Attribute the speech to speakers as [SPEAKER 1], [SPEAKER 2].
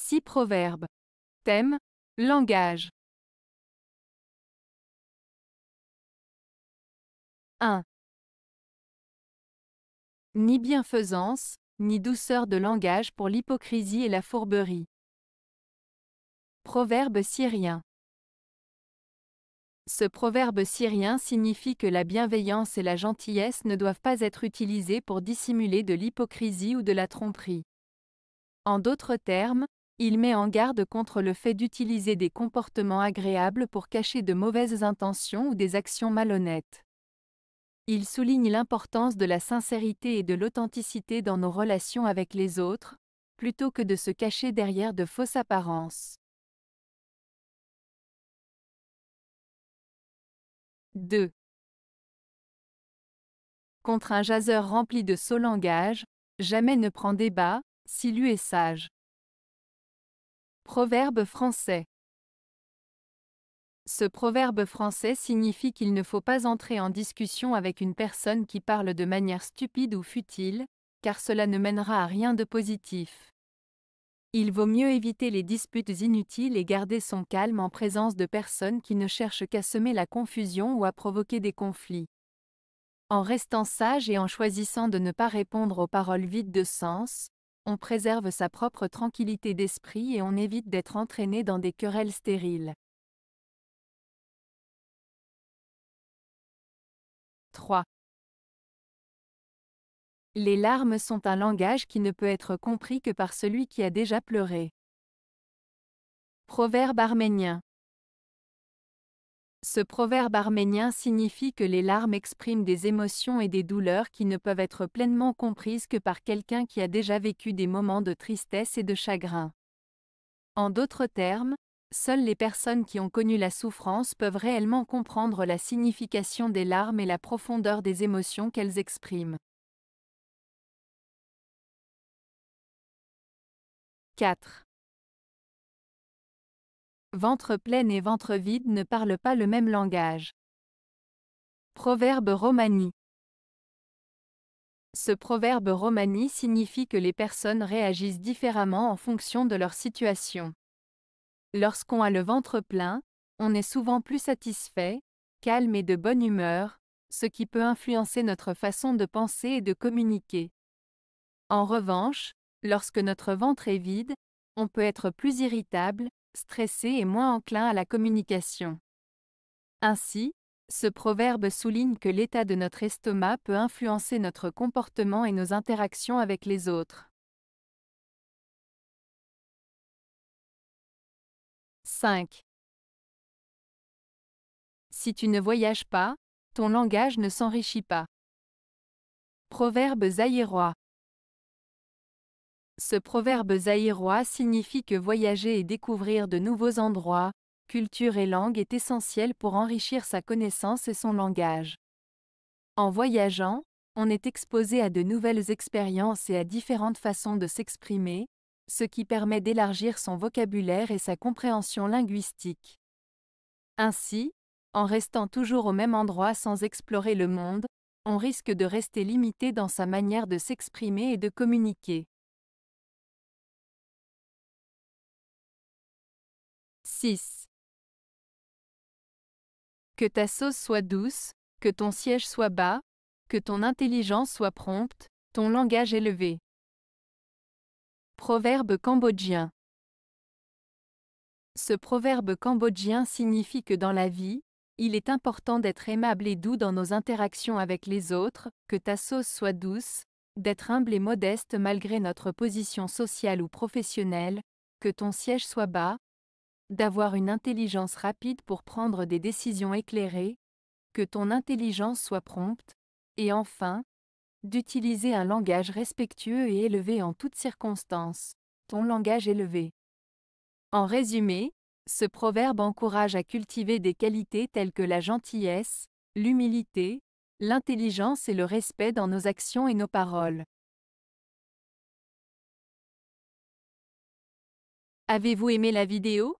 [SPEAKER 1] 6 proverbes. Thème Langage. 1. Ni bienfaisance, ni
[SPEAKER 2] douceur de langage pour l'hypocrisie et la fourberie. Proverbe syrien. Ce proverbe syrien signifie que la bienveillance et la gentillesse ne doivent pas être utilisées pour dissimuler de l'hypocrisie ou de la tromperie. En d'autres termes, il met en garde contre le fait d'utiliser des comportements agréables pour cacher de mauvaises intentions ou des actions malhonnêtes. Il souligne l'importance de la sincérité et de l'authenticité dans nos relations
[SPEAKER 1] avec les autres, plutôt que de se cacher derrière de fausses apparences. 2. Contre un jaseur rempli de saut langage, jamais ne prend
[SPEAKER 2] débat, si lui est sage. Proverbe français. Ce proverbe français signifie qu'il ne faut pas entrer en discussion avec une personne qui parle de manière stupide ou futile, car cela ne mènera à rien de positif. Il vaut mieux éviter les disputes inutiles et garder son calme en présence de personnes qui ne cherchent qu'à semer la confusion ou à provoquer des conflits. En restant sage et en choisissant de ne pas répondre aux paroles vides de sens, on préserve sa propre tranquillité d'esprit et on évite d'être entraîné dans des querelles
[SPEAKER 1] stériles. 3. Les larmes sont un langage qui ne
[SPEAKER 2] peut être compris que par celui qui a déjà pleuré. Proverbe arménien. Ce proverbe arménien signifie que les larmes expriment des émotions et des douleurs qui ne peuvent être pleinement comprises que par quelqu'un qui a déjà vécu des moments de tristesse et de chagrin. En d'autres termes, seules les personnes qui ont connu la souffrance peuvent réellement comprendre la signification des larmes et la
[SPEAKER 1] profondeur des émotions qu'elles expriment. 4. Ventre plein et ventre vide ne parlent pas le même langage. Proverbe
[SPEAKER 2] romani. Ce proverbe romani signifie que les personnes réagissent différemment en fonction de leur situation. Lorsqu'on a le ventre plein, on est souvent plus satisfait, calme et de bonne humeur, ce qui peut influencer notre façon de penser et de communiquer. En revanche, lorsque notre ventre est vide, on peut être plus irritable, stressé et moins enclin à la communication. Ainsi, ce proverbe souligne que l'état de notre estomac peut influencer notre comportement et nos interactions avec les autres.
[SPEAKER 1] 5. Si tu ne voyages pas, ton langage ne s'enrichit pas. Proverbe zaïrois.
[SPEAKER 2] Ce proverbe zaïrois signifie que voyager et découvrir de nouveaux endroits, cultures et langues est essentiel pour enrichir sa connaissance et son langage. En voyageant, on est exposé à de nouvelles expériences et à différentes façons de s'exprimer, ce qui permet d'élargir son vocabulaire et sa compréhension linguistique. Ainsi, en restant toujours au même endroit sans explorer
[SPEAKER 1] le monde, on risque de rester limité dans sa manière de s'exprimer et de communiquer. 6. Que ta sauce soit douce, que ton
[SPEAKER 2] siège soit bas, que ton intelligence soit prompte, ton langage élevé. Proverbe cambodgien. Ce proverbe cambodgien signifie que dans la vie, il est important d'être aimable et doux dans nos interactions avec les autres, que ta sauce soit douce, d'être humble et modeste malgré notre position sociale ou professionnelle, que ton siège soit bas, d'avoir une intelligence rapide pour prendre des décisions éclairées, que ton intelligence soit prompte, et enfin, d'utiliser un langage respectueux et élevé en toutes circonstances, ton langage élevé. En résumé, ce proverbe encourage à cultiver des qualités telles que la gentillesse, l'humilité,
[SPEAKER 1] l'intelligence et le respect dans nos actions et nos paroles. Avez-vous aimé la vidéo